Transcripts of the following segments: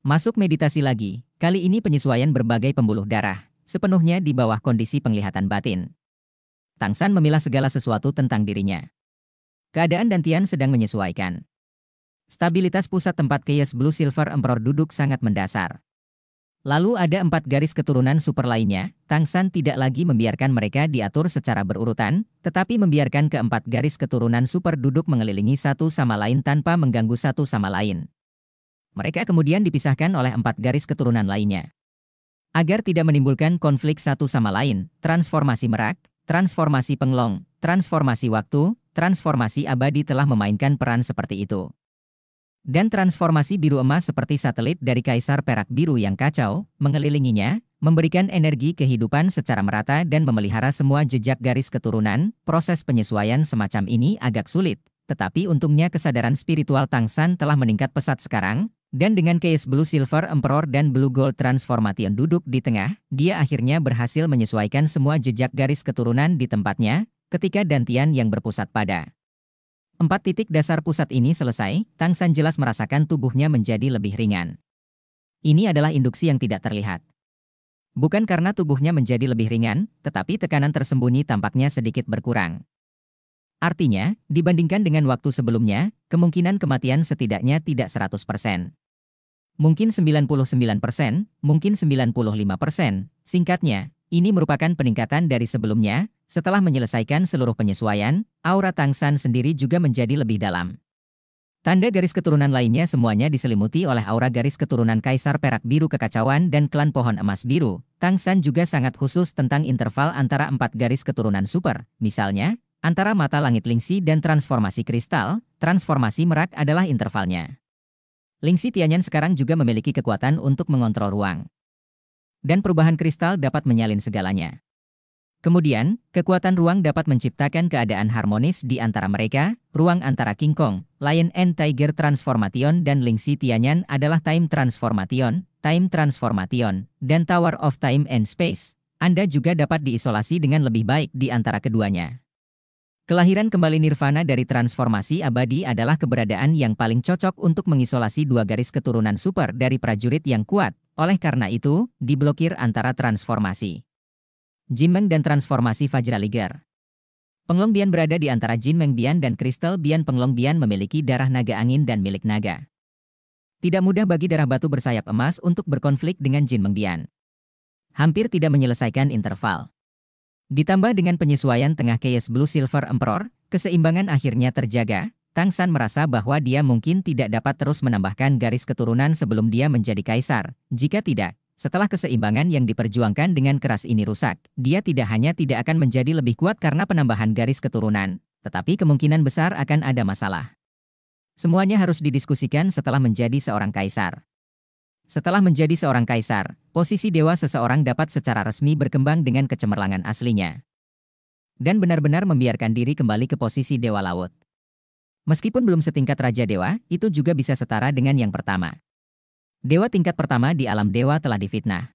Masuk meditasi lagi, kali ini penyesuaian berbagai pembuluh darah, sepenuhnya di bawah kondisi penglihatan batin. Tang San memilah segala sesuatu tentang dirinya. Keadaan dan Tian sedang menyesuaikan. Stabilitas pusat tempat Keyes Blue Silver Emperor duduk sangat mendasar. Lalu ada empat garis keturunan super lainnya, Tang San tidak lagi membiarkan mereka diatur secara berurutan, tetapi membiarkan keempat garis keturunan super duduk mengelilingi satu sama lain tanpa mengganggu satu sama lain. Mereka kemudian dipisahkan oleh empat garis keturunan lainnya. Agar tidak menimbulkan konflik satu sama lain, transformasi merak, transformasi penglong, transformasi waktu, transformasi abadi telah memainkan peran seperti itu. Dan transformasi biru emas seperti satelit dari kaisar perak biru yang kacau, mengelilinginya, memberikan energi kehidupan secara merata dan memelihara semua jejak garis keturunan, proses penyesuaian semacam ini agak sulit, tetapi untungnya kesadaran spiritual Tang San telah meningkat pesat sekarang, dan dengan case Blue Silver Emperor dan Blue Gold Transformation duduk di tengah, dia akhirnya berhasil menyesuaikan semua jejak garis keturunan di tempatnya, ketika dantian yang berpusat pada. Empat titik dasar pusat ini selesai, Tang San jelas merasakan tubuhnya menjadi lebih ringan. Ini adalah induksi yang tidak terlihat. Bukan karena tubuhnya menjadi lebih ringan, tetapi tekanan tersembunyi tampaknya sedikit berkurang. Artinya, dibandingkan dengan waktu sebelumnya, kemungkinan kematian setidaknya tidak 100% mungkin 99%, mungkin 95%. Singkatnya, ini merupakan peningkatan dari sebelumnya, setelah menyelesaikan seluruh penyesuaian, aura Tang San sendiri juga menjadi lebih dalam. Tanda garis keturunan lainnya semuanya diselimuti oleh aura garis keturunan Kaisar Perak Biru Kekacauan dan klan Pohon Emas Biru. Tang San juga sangat khusus tentang interval antara empat garis keturunan super, misalnya, antara mata langit lingsi dan transformasi kristal, transformasi merak adalah intervalnya. Lingxi Tianyan sekarang juga memiliki kekuatan untuk mengontrol ruang. Dan perubahan kristal dapat menyalin segalanya. Kemudian, kekuatan ruang dapat menciptakan keadaan harmonis di antara mereka, ruang antara King Kong, Lion and Tiger Transformation dan Lingxi Tianyan adalah Time Transformation, Time Transformation, dan Tower of Time and Space. Anda juga dapat diisolasi dengan lebih baik di antara keduanya. Kelahiran kembali nirvana dari transformasi abadi adalah keberadaan yang paling cocok untuk mengisolasi dua garis keturunan super dari prajurit yang kuat, oleh karena itu, diblokir antara transformasi. Jinmeng dan transformasi Fajraliger. Penglong Bian berada di antara Jinmeng Bian dan Kristal Bian Penglong Bian memiliki darah naga angin dan milik naga. Tidak mudah bagi darah batu bersayap emas untuk berkonflik dengan Jinmeng Bian. Hampir tidak menyelesaikan interval. Ditambah dengan penyesuaian tengah KS Blue Silver Emperor, keseimbangan akhirnya terjaga. Tang San merasa bahwa dia mungkin tidak dapat terus menambahkan garis keturunan sebelum dia menjadi kaisar. Jika tidak, setelah keseimbangan yang diperjuangkan dengan keras ini rusak, dia tidak hanya tidak akan menjadi lebih kuat karena penambahan garis keturunan, tetapi kemungkinan besar akan ada masalah. Semuanya harus didiskusikan setelah menjadi seorang kaisar. Setelah menjadi seorang kaisar, posisi dewa seseorang dapat secara resmi berkembang dengan kecemerlangan aslinya. Dan benar-benar membiarkan diri kembali ke posisi dewa laut. Meskipun belum setingkat raja dewa, itu juga bisa setara dengan yang pertama. Dewa tingkat pertama di alam dewa telah difitnah.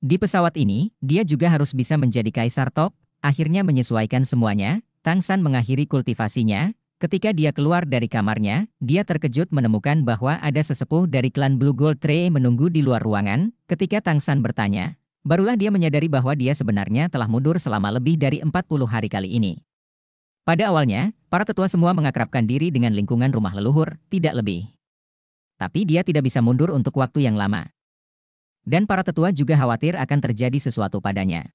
Di pesawat ini, dia juga harus bisa menjadi kaisar top, akhirnya menyesuaikan semuanya, Tangsan mengakhiri kultivasinya, Ketika dia keluar dari kamarnya, dia terkejut menemukan bahwa ada sesepuh dari klan Blue Gold Tree menunggu di luar ruangan. Ketika Tang San bertanya, barulah dia menyadari bahwa dia sebenarnya telah mundur selama lebih dari 40 hari kali ini. Pada awalnya, para tetua semua mengakrabkan diri dengan lingkungan rumah leluhur, tidak lebih. Tapi dia tidak bisa mundur untuk waktu yang lama. Dan para tetua juga khawatir akan terjadi sesuatu padanya.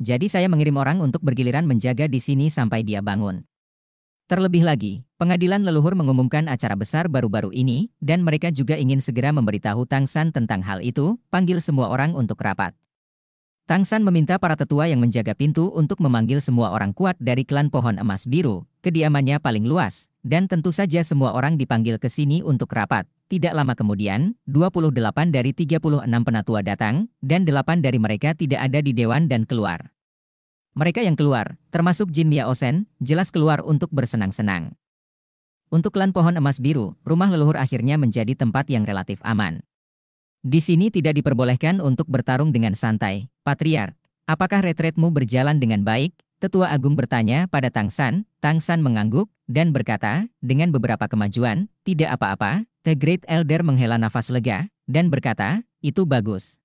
Jadi saya mengirim orang untuk bergiliran menjaga di sini sampai dia bangun. Terlebih lagi, pengadilan leluhur mengumumkan acara besar baru-baru ini, dan mereka juga ingin segera memberitahu Tang San tentang hal itu, panggil semua orang untuk rapat. Tang San meminta para tetua yang menjaga pintu untuk memanggil semua orang kuat dari klan pohon emas biru, kediamannya paling luas, dan tentu saja semua orang dipanggil ke sini untuk rapat. Tidak lama kemudian, 28 dari 36 penatua datang, dan 8 dari mereka tidak ada di dewan dan keluar. Mereka yang keluar, termasuk Jin Mia Osen, jelas keluar untuk bersenang-senang. Untuk klan pohon emas biru, rumah leluhur akhirnya menjadi tempat yang relatif aman. Di sini tidak diperbolehkan untuk bertarung dengan santai. Patriar. apakah retretmu berjalan dengan baik? Tetua Agung bertanya pada Tang San. Tang San mengangguk dan berkata, dengan beberapa kemajuan, tidak apa-apa. The Great Elder menghela nafas lega dan berkata, itu bagus.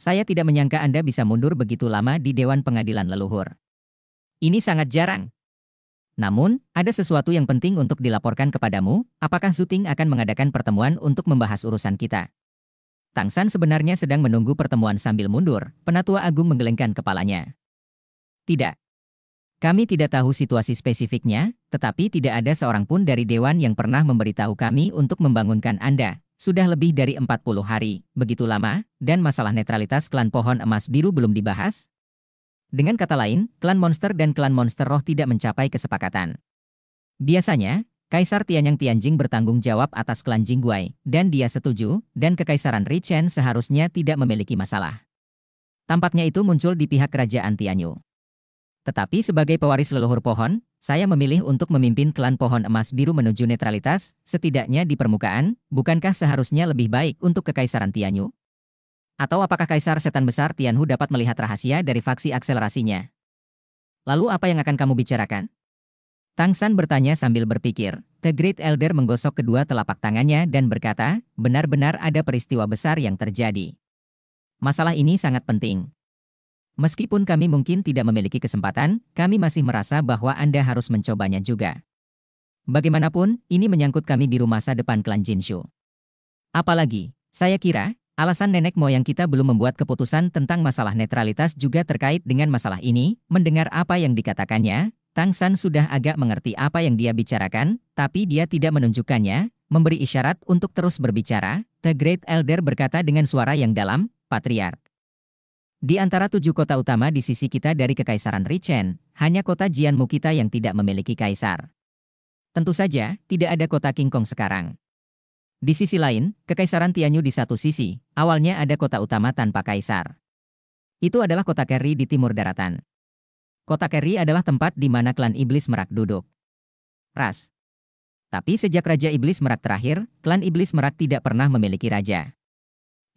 Saya tidak menyangka Anda bisa mundur begitu lama di Dewan Pengadilan Leluhur. Ini sangat jarang. Namun, ada sesuatu yang penting untuk dilaporkan kepadamu, apakah Zuting akan mengadakan pertemuan untuk membahas urusan kita. Tang San sebenarnya sedang menunggu pertemuan sambil mundur, penatua agung menggelengkan kepalanya. Tidak. Kami tidak tahu situasi spesifiknya, tetapi tidak ada seorang pun dari Dewan yang pernah memberitahu kami untuk membangunkan Anda, sudah lebih dari 40 hari, begitu lama, dan masalah netralitas klan pohon emas biru belum dibahas? Dengan kata lain, klan monster dan klan monster roh tidak mencapai kesepakatan. Biasanya, Kaisar Tianyang Tianjing bertanggung jawab atas klan Jingguai, dan dia setuju, dan kekaisaran Richen seharusnya tidak memiliki masalah. Tampaknya itu muncul di pihak kerajaan Tianyu. Tetapi sebagai pewaris leluhur pohon, saya memilih untuk memimpin klan pohon emas biru menuju netralitas, setidaknya di permukaan, bukankah seharusnya lebih baik untuk kekaisaran Tianyu? Atau apakah kaisar setan besar Tianhu dapat melihat rahasia dari faksi akselerasinya? Lalu apa yang akan kamu bicarakan? Tang San bertanya sambil berpikir. The Great Elder menggosok kedua telapak tangannya dan berkata, benar-benar ada peristiwa besar yang terjadi. Masalah ini sangat penting. Meskipun kami mungkin tidak memiliki kesempatan, kami masih merasa bahwa Anda harus mencobanya juga. Bagaimanapun, ini menyangkut kami biru masa depan klan Jinshu. Apalagi, saya kira, alasan nenek moyang kita belum membuat keputusan tentang masalah netralitas juga terkait dengan masalah ini, mendengar apa yang dikatakannya, Tang San sudah agak mengerti apa yang dia bicarakan, tapi dia tidak menunjukkannya, memberi isyarat untuk terus berbicara, The Great Elder berkata dengan suara yang dalam, Patriark. Di antara tujuh kota utama di sisi kita dari Kekaisaran Richen, hanya kota Jianmu kita yang tidak memiliki kaisar. Tentu saja, tidak ada kota King Kong sekarang. Di sisi lain, Kekaisaran Tianyu di satu sisi, awalnya ada kota utama tanpa kaisar. Itu adalah kota Kerry di timur daratan. Kota Kerry adalah tempat di mana klan iblis merak duduk. Ras. Tapi sejak Raja Iblis Merak terakhir, klan iblis merak tidak pernah memiliki raja.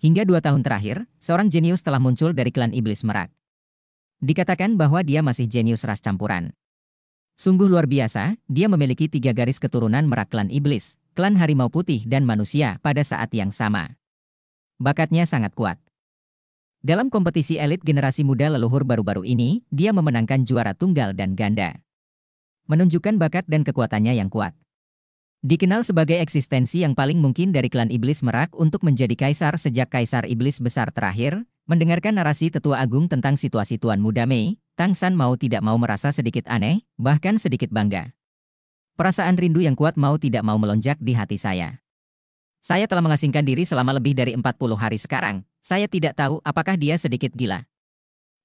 Hingga dua tahun terakhir, seorang jenius telah muncul dari klan iblis merak. Dikatakan bahwa dia masih jenius ras campuran. Sungguh luar biasa, dia memiliki tiga garis keturunan merak klan iblis, klan harimau putih dan manusia pada saat yang sama. Bakatnya sangat kuat. Dalam kompetisi elit generasi muda leluhur baru-baru ini, dia memenangkan juara tunggal dan ganda. Menunjukkan bakat dan kekuatannya yang kuat. Dikenal sebagai eksistensi yang paling mungkin dari klan iblis merak untuk menjadi kaisar sejak kaisar iblis besar terakhir, mendengarkan narasi tetua agung tentang situasi Tuan Muda Mei, Tang San mau tidak mau merasa sedikit aneh, bahkan sedikit bangga. Perasaan rindu yang kuat mau tidak mau melonjak di hati saya. Saya telah mengasingkan diri selama lebih dari 40 hari sekarang, saya tidak tahu apakah dia sedikit gila.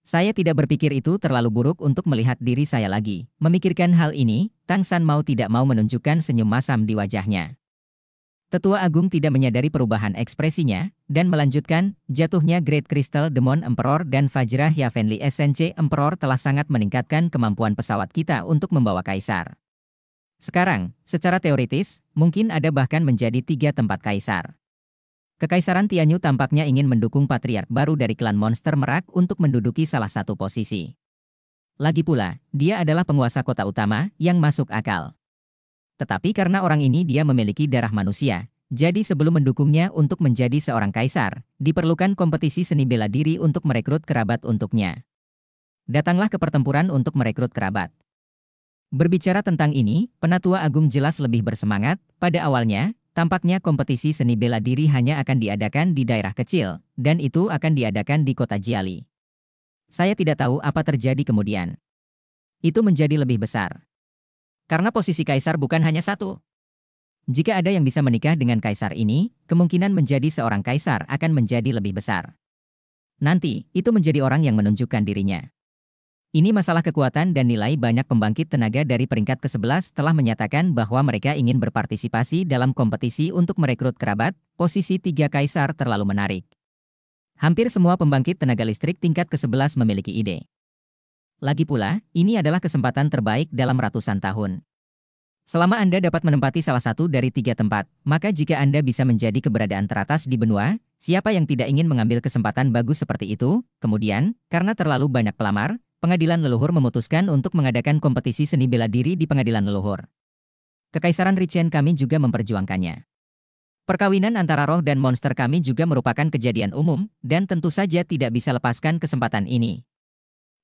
Saya tidak berpikir itu terlalu buruk untuk melihat diri saya lagi. Memikirkan hal ini, Tang San mau tidak mau menunjukkan senyum masam di wajahnya. Tetua Agung tidak menyadari perubahan ekspresinya, dan melanjutkan, jatuhnya Great Crystal Demon Emperor dan Fajra Heavenly SNC Emperor telah sangat meningkatkan kemampuan pesawat kita untuk membawa Kaisar. Sekarang, secara teoritis, mungkin ada bahkan menjadi tiga tempat Kaisar. Kekaisaran Tianyu tampaknya ingin mendukung patriark baru dari klan monster Merak untuk menduduki salah satu posisi. Lagi pula, dia adalah penguasa kota utama yang masuk akal. Tetapi karena orang ini dia memiliki darah manusia, jadi sebelum mendukungnya untuk menjadi seorang kaisar, diperlukan kompetisi seni bela diri untuk merekrut kerabat untuknya. Datanglah ke pertempuran untuk merekrut kerabat. Berbicara tentang ini, penatua agung jelas lebih bersemangat. Pada awalnya, Tampaknya kompetisi seni bela diri hanya akan diadakan di daerah kecil, dan itu akan diadakan di kota Jiali. Saya tidak tahu apa terjadi kemudian. Itu menjadi lebih besar. Karena posisi kaisar bukan hanya satu. Jika ada yang bisa menikah dengan kaisar ini, kemungkinan menjadi seorang kaisar akan menjadi lebih besar. Nanti, itu menjadi orang yang menunjukkan dirinya. Ini masalah kekuatan dan nilai banyak pembangkit tenaga dari peringkat ke-11 telah menyatakan bahwa mereka ingin berpartisipasi dalam kompetisi untuk merekrut kerabat, posisi tiga kaisar terlalu menarik. Hampir semua pembangkit tenaga listrik tingkat ke-11 memiliki ide. Lagi pula, ini adalah kesempatan terbaik dalam ratusan tahun. Selama Anda dapat menempati salah satu dari tiga tempat, maka jika Anda bisa menjadi keberadaan teratas di benua, siapa yang tidak ingin mengambil kesempatan bagus seperti itu? Kemudian, karena terlalu banyak pelamar, Pengadilan Leluhur memutuskan untuk mengadakan kompetisi seni bela diri di Pengadilan Leluhur. Kekaisaran Richen kami juga memperjuangkannya. Perkawinan antara roh dan monster kami juga merupakan kejadian umum, dan tentu saja tidak bisa lepaskan kesempatan ini.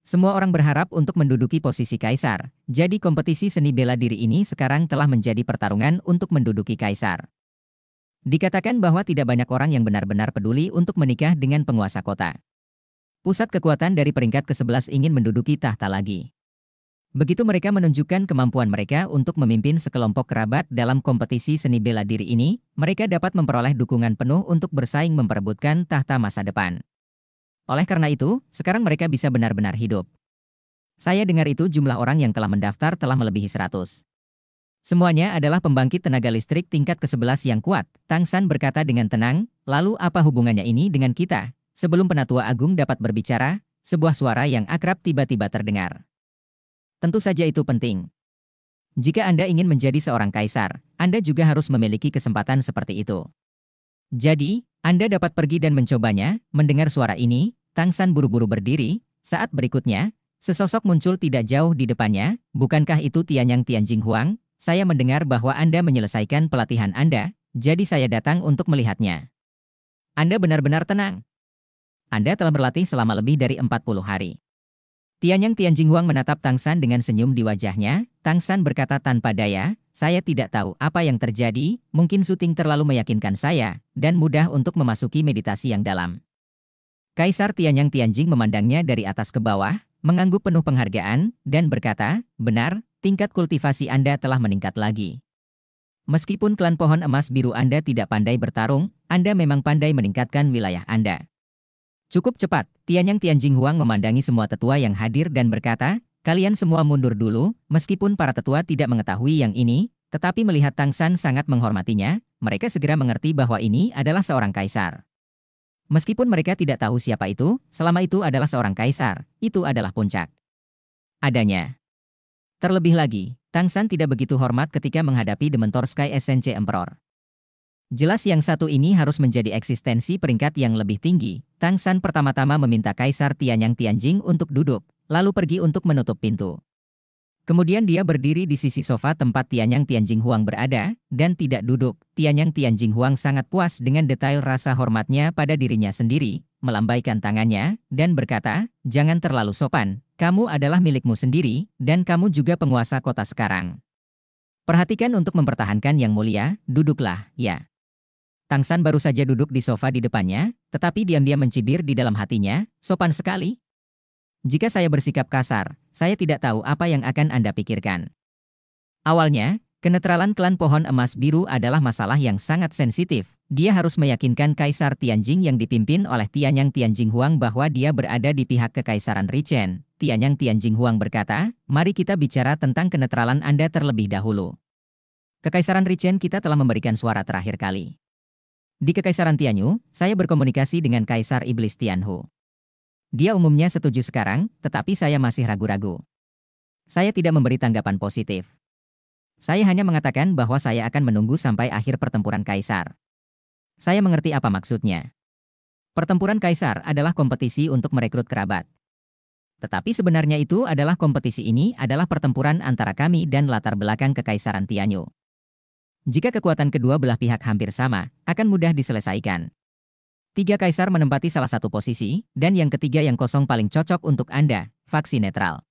Semua orang berharap untuk menduduki posisi kaisar, jadi kompetisi seni bela diri ini sekarang telah menjadi pertarungan untuk menduduki kaisar. Dikatakan bahwa tidak banyak orang yang benar-benar peduli untuk menikah dengan penguasa kota pusat kekuatan dari peringkat ke-11 ingin menduduki tahta lagi. Begitu mereka menunjukkan kemampuan mereka untuk memimpin sekelompok kerabat dalam kompetisi seni bela diri ini, mereka dapat memperoleh dukungan penuh untuk bersaing memperebutkan tahta masa depan. Oleh karena itu, sekarang mereka bisa benar-benar hidup. Saya dengar itu jumlah orang yang telah mendaftar telah melebihi 100. Semuanya adalah pembangkit tenaga listrik tingkat ke-11 yang kuat, Tang San berkata dengan tenang, lalu apa hubungannya ini dengan kita, Sebelum penatua agung dapat berbicara, sebuah suara yang akrab tiba-tiba terdengar. Tentu saja itu penting. Jika Anda ingin menjadi seorang kaisar, Anda juga harus memiliki kesempatan seperti itu. Jadi, Anda dapat pergi dan mencobanya, mendengar suara ini, Tang San buru-buru berdiri, saat berikutnya, sesosok muncul tidak jauh di depannya, bukankah itu Tianyang Tianjing Huang? Saya mendengar bahwa Anda menyelesaikan pelatihan Anda, jadi saya datang untuk melihatnya. Anda benar-benar tenang. Anda telah berlatih selama lebih dari 40 hari. Tianyang Tianjinghuang menatap Tang San dengan senyum di wajahnya. Tang San berkata tanpa daya, saya tidak tahu apa yang terjadi, mungkin syuting terlalu meyakinkan saya, dan mudah untuk memasuki meditasi yang dalam. Kaisar Tianyang Tianjing memandangnya dari atas ke bawah, mengangguk penuh penghargaan, dan berkata, benar, tingkat kultivasi Anda telah meningkat lagi. Meskipun klan pohon emas biru Anda tidak pandai bertarung, Anda memang pandai meningkatkan wilayah Anda. Cukup cepat, Tianyang Tianjing Huang memandangi semua tetua yang hadir dan berkata, Kalian semua mundur dulu, meskipun para tetua tidak mengetahui yang ini, tetapi melihat Tang San sangat menghormatinya, mereka segera mengerti bahwa ini adalah seorang kaisar. Meskipun mereka tidak tahu siapa itu, selama itu adalah seorang kaisar, itu adalah puncak. Adanya. Terlebih lagi, Tang San tidak begitu hormat ketika menghadapi Dementor Sky SNC Emperor. Jelas yang satu ini harus menjadi eksistensi peringkat yang lebih tinggi. Tang San pertama-tama meminta Kaisar Tianyang Tianjing untuk duduk, lalu pergi untuk menutup pintu. Kemudian dia berdiri di sisi sofa tempat Tianyang Tianjing Huang berada, dan tidak duduk. Tianyang Tianjing Huang sangat puas dengan detail rasa hormatnya pada dirinya sendiri, melambaikan tangannya, dan berkata, jangan terlalu sopan, kamu adalah milikmu sendiri, dan kamu juga penguasa kota sekarang. Perhatikan untuk mempertahankan yang mulia, duduklah, ya. Tang San baru saja duduk di sofa di depannya, tetapi diam-diam mencibir di dalam hatinya, sopan sekali. Jika saya bersikap kasar, saya tidak tahu apa yang akan Anda pikirkan. Awalnya, kenetralan klan pohon emas biru adalah masalah yang sangat sensitif. Dia harus meyakinkan Kaisar Tianjing yang dipimpin oleh Tianyang Tianjing Huang bahwa dia berada di pihak Kekaisaran Richen. Tianyang Tianjing Huang berkata, mari kita bicara tentang kenetralan Anda terlebih dahulu. Kekaisaran Richen kita telah memberikan suara terakhir kali. Di Kekaisaran Tianyu, saya berkomunikasi dengan Kaisar Iblis Tianhu. Dia umumnya setuju sekarang, tetapi saya masih ragu-ragu. Saya tidak memberi tanggapan positif. Saya hanya mengatakan bahwa saya akan menunggu sampai akhir pertempuran Kaisar. Saya mengerti apa maksudnya. Pertempuran Kaisar adalah kompetisi untuk merekrut kerabat. Tetapi sebenarnya itu adalah kompetisi ini adalah pertempuran antara kami dan latar belakang Kekaisaran Tianyu. Jika kekuatan kedua belah pihak hampir sama, akan mudah diselesaikan. Tiga kaisar menempati salah satu posisi, dan yang ketiga yang kosong paling cocok untuk Anda, faksi netral.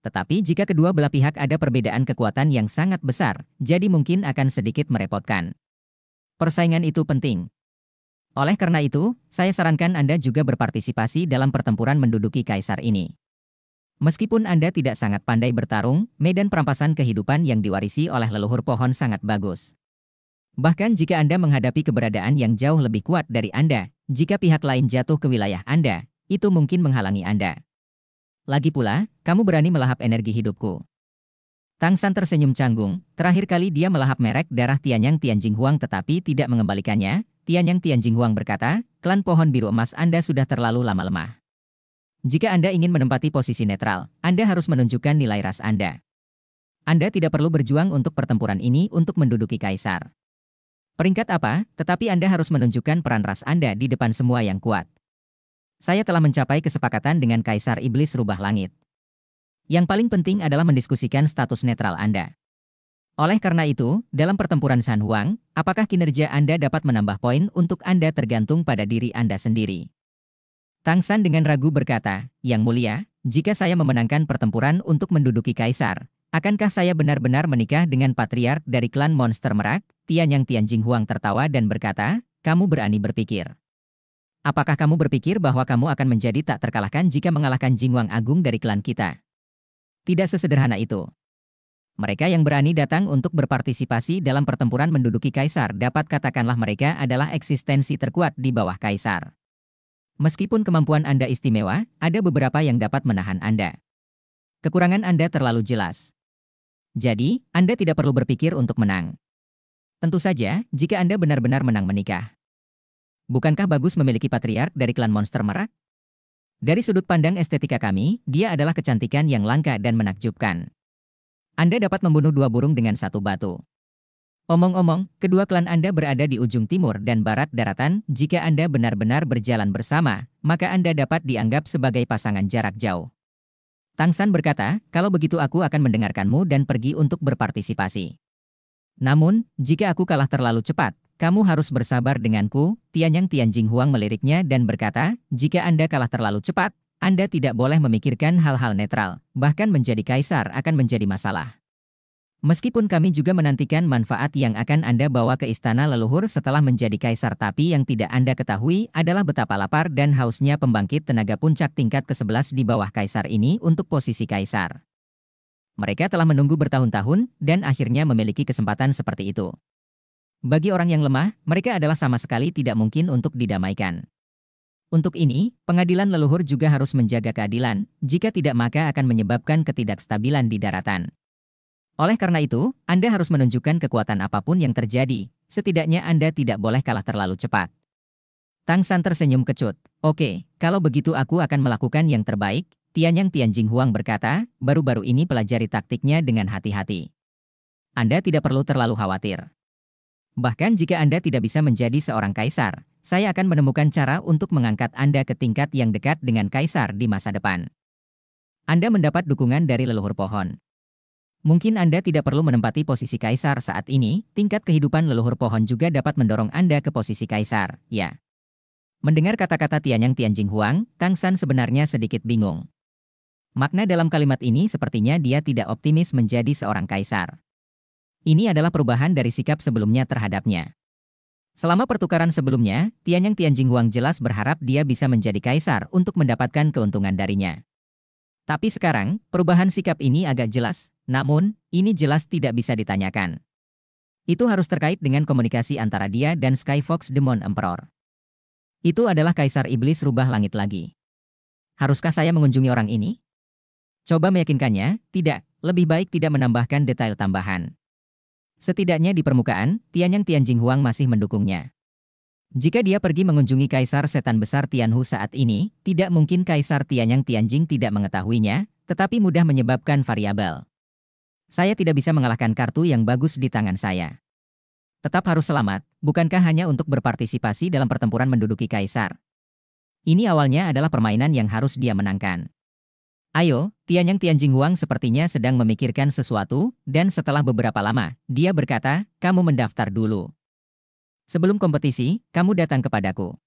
Tetapi jika kedua belah pihak ada perbedaan kekuatan yang sangat besar, jadi mungkin akan sedikit merepotkan. Persaingan itu penting. Oleh karena itu, saya sarankan Anda juga berpartisipasi dalam pertempuran menduduki kaisar ini. Meskipun Anda tidak sangat pandai bertarung, medan perampasan kehidupan yang diwarisi oleh leluhur pohon sangat bagus. Bahkan jika Anda menghadapi keberadaan yang jauh lebih kuat dari Anda, jika pihak lain jatuh ke wilayah Anda, itu mungkin menghalangi Anda. Lagi pula, kamu berani melahap energi hidupku. Tang San tersenyum canggung, terakhir kali dia melahap merek darah Tianyang Tianjing Huang tetapi tidak mengembalikannya, Tianyang Tianjing Huang berkata, klan pohon biru emas Anda sudah terlalu lama lemah. Jika Anda ingin menempati posisi netral, Anda harus menunjukkan nilai ras Anda. Anda tidak perlu berjuang untuk pertempuran ini untuk menduduki kaisar. Peringkat apa, tetapi Anda harus menunjukkan peran ras Anda di depan semua yang kuat. Saya telah mencapai kesepakatan dengan Kaisar Iblis Rubah Langit. Yang paling penting adalah mendiskusikan status netral Anda. Oleh karena itu, dalam pertempuran San Huang, apakah kinerja Anda dapat menambah poin untuk Anda tergantung pada diri Anda sendiri. Tang San dengan ragu berkata, Yang mulia, jika saya memenangkan pertempuran untuk menduduki kaisar, akankah saya benar-benar menikah dengan patriark dari klan monster merak? Tian Yang Tian Jing Huang tertawa dan berkata, kamu berani berpikir. Apakah kamu berpikir bahwa kamu akan menjadi tak terkalahkan jika mengalahkan Jing Jingwang Agung dari klan kita? Tidak sesederhana itu. Mereka yang berani datang untuk berpartisipasi dalam pertempuran menduduki kaisar dapat katakanlah mereka adalah eksistensi terkuat di bawah kaisar. Meskipun kemampuan Anda istimewa, ada beberapa yang dapat menahan Anda. Kekurangan Anda terlalu jelas. Jadi, Anda tidak perlu berpikir untuk menang. Tentu saja, jika Anda benar-benar menang menikah. Bukankah bagus memiliki patriark dari klan monster merak? Dari sudut pandang estetika kami, dia adalah kecantikan yang langka dan menakjubkan. Anda dapat membunuh dua burung dengan satu batu. Omong-omong, kedua klan Anda berada di ujung timur dan barat daratan. Jika Anda benar-benar berjalan bersama, maka Anda dapat dianggap sebagai pasangan jarak jauh. Tang San berkata, "Kalau begitu, aku akan mendengarkanmu dan pergi untuk berpartisipasi. Namun, jika aku kalah terlalu cepat, kamu harus bersabar denganku." Tianyang Tianjing Huang meliriknya dan berkata, "Jika Anda kalah terlalu cepat, Anda tidak boleh memikirkan hal-hal netral, bahkan menjadi kaisar akan menjadi masalah." Meskipun kami juga menantikan manfaat yang akan Anda bawa ke istana leluhur setelah menjadi kaisar tapi yang tidak Anda ketahui adalah betapa lapar dan hausnya pembangkit tenaga puncak tingkat ke-11 di bawah kaisar ini untuk posisi kaisar. Mereka telah menunggu bertahun-tahun dan akhirnya memiliki kesempatan seperti itu. Bagi orang yang lemah, mereka adalah sama sekali tidak mungkin untuk didamaikan. Untuk ini, pengadilan leluhur juga harus menjaga keadilan, jika tidak maka akan menyebabkan ketidakstabilan di daratan. Oleh karena itu, Anda harus menunjukkan kekuatan apapun yang terjadi, setidaknya Anda tidak boleh kalah terlalu cepat. Tang San tersenyum kecut. Oke, kalau begitu aku akan melakukan yang terbaik, Tianyang Tianjing Huang berkata, baru-baru ini pelajari taktiknya dengan hati-hati. Anda tidak perlu terlalu khawatir. Bahkan jika Anda tidak bisa menjadi seorang kaisar, saya akan menemukan cara untuk mengangkat Anda ke tingkat yang dekat dengan kaisar di masa depan. Anda mendapat dukungan dari leluhur pohon, Mungkin Anda tidak perlu menempati posisi kaisar saat ini, tingkat kehidupan leluhur pohon juga dapat mendorong Anda ke posisi kaisar, ya. Mendengar kata-kata Tianyang Tianjing Huang, Tang San sebenarnya sedikit bingung. Makna dalam kalimat ini sepertinya dia tidak optimis menjadi seorang kaisar. Ini adalah perubahan dari sikap sebelumnya terhadapnya. Selama pertukaran sebelumnya, Tianyang Tianjing Huang jelas berharap dia bisa menjadi kaisar untuk mendapatkan keuntungan darinya. Tapi sekarang, perubahan sikap ini agak jelas, namun, ini jelas tidak bisa ditanyakan. Itu harus terkait dengan komunikasi antara dia dan Skyfox Demon Emperor. Itu adalah Kaisar Iblis rubah langit lagi. Haruskah saya mengunjungi orang ini? Coba meyakinkannya, tidak, lebih baik tidak menambahkan detail tambahan. Setidaknya di permukaan, Tianyang Tianjing Huang masih mendukungnya. Jika dia pergi mengunjungi Kaisar Setan Besar Tianhu saat ini, tidak mungkin Kaisar Tianyang Tianjing tidak mengetahuinya, tetapi mudah menyebabkan variabel. Saya tidak bisa mengalahkan kartu yang bagus di tangan saya. Tetap harus selamat, bukankah hanya untuk berpartisipasi dalam pertempuran menduduki Kaisar? Ini awalnya adalah permainan yang harus dia menangkan. Ayo, Tianyang Tianjing Huang sepertinya sedang memikirkan sesuatu, dan setelah beberapa lama, dia berkata, kamu mendaftar dulu. Sebelum kompetisi, kamu datang kepadaku.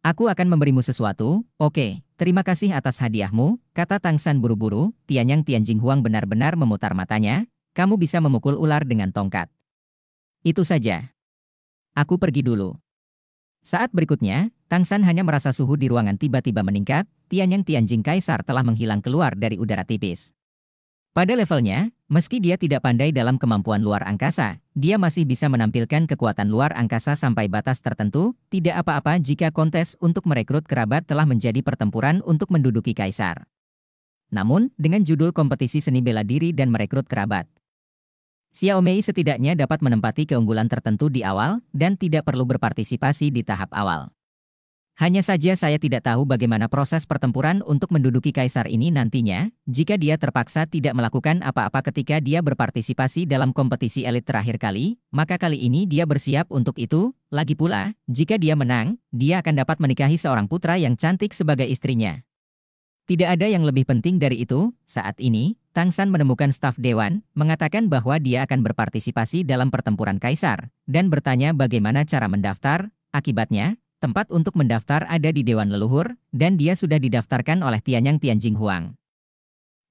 Aku akan memberimu sesuatu, oke, terima kasih atas hadiahmu, kata Tang San buru-buru, Tianyang Tianjing Huang benar-benar memutar matanya, kamu bisa memukul ular dengan tongkat. Itu saja. Aku pergi dulu. Saat berikutnya, Tang San hanya merasa suhu di ruangan tiba-tiba meningkat, Tianyang Tianjing Kaisar telah menghilang keluar dari udara tipis. Pada levelnya, meski dia tidak pandai dalam kemampuan luar angkasa, dia masih bisa menampilkan kekuatan luar angkasa sampai batas tertentu, tidak apa-apa jika kontes untuk merekrut kerabat telah menjadi pertempuran untuk menduduki kaisar. Namun, dengan judul kompetisi seni bela diri dan merekrut kerabat, Xiaomei setidaknya dapat menempati keunggulan tertentu di awal dan tidak perlu berpartisipasi di tahap awal. Hanya saja saya tidak tahu bagaimana proses pertempuran untuk menduduki kaisar ini nantinya, jika dia terpaksa tidak melakukan apa-apa ketika dia berpartisipasi dalam kompetisi elit terakhir kali, maka kali ini dia bersiap untuk itu, lagi pula, jika dia menang, dia akan dapat menikahi seorang putra yang cantik sebagai istrinya. Tidak ada yang lebih penting dari itu, saat ini, Tang San menemukan staf dewan, mengatakan bahwa dia akan berpartisipasi dalam pertempuran kaisar, dan bertanya bagaimana cara mendaftar, akibatnya, Tempat untuk mendaftar ada di Dewan Leluhur, dan dia sudah didaftarkan oleh Tianyang Tianjing Huang.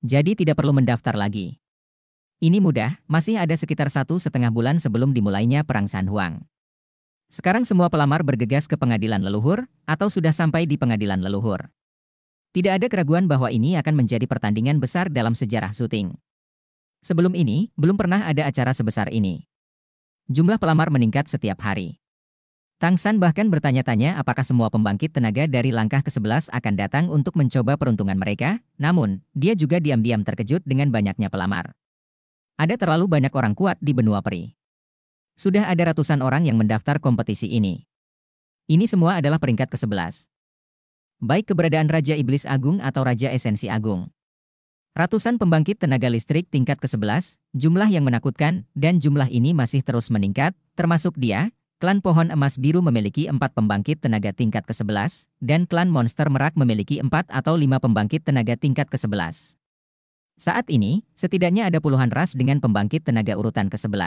Jadi tidak perlu mendaftar lagi. Ini mudah, masih ada sekitar satu setengah bulan sebelum dimulainya Perang San Huang. Sekarang semua pelamar bergegas ke pengadilan leluhur, atau sudah sampai di pengadilan leluhur. Tidak ada keraguan bahwa ini akan menjadi pertandingan besar dalam sejarah syuting. Sebelum ini, belum pernah ada acara sebesar ini. Jumlah pelamar meningkat setiap hari. Tang San bahkan bertanya-tanya apakah semua pembangkit tenaga dari langkah ke-11 akan datang untuk mencoba peruntungan mereka, namun, dia juga diam-diam terkejut dengan banyaknya pelamar. Ada terlalu banyak orang kuat di benua peri. Sudah ada ratusan orang yang mendaftar kompetisi ini. Ini semua adalah peringkat ke-11. Baik keberadaan Raja Iblis Agung atau Raja Esensi Agung. Ratusan pembangkit tenaga listrik tingkat ke-11, jumlah yang menakutkan, dan jumlah ini masih terus meningkat, termasuk dia, Klan Pohon Emas Biru memiliki empat pembangkit tenaga tingkat ke-11, dan klan Monster Merak memiliki empat atau lima pembangkit tenaga tingkat ke-11. Saat ini, setidaknya ada puluhan ras dengan pembangkit tenaga urutan ke-11.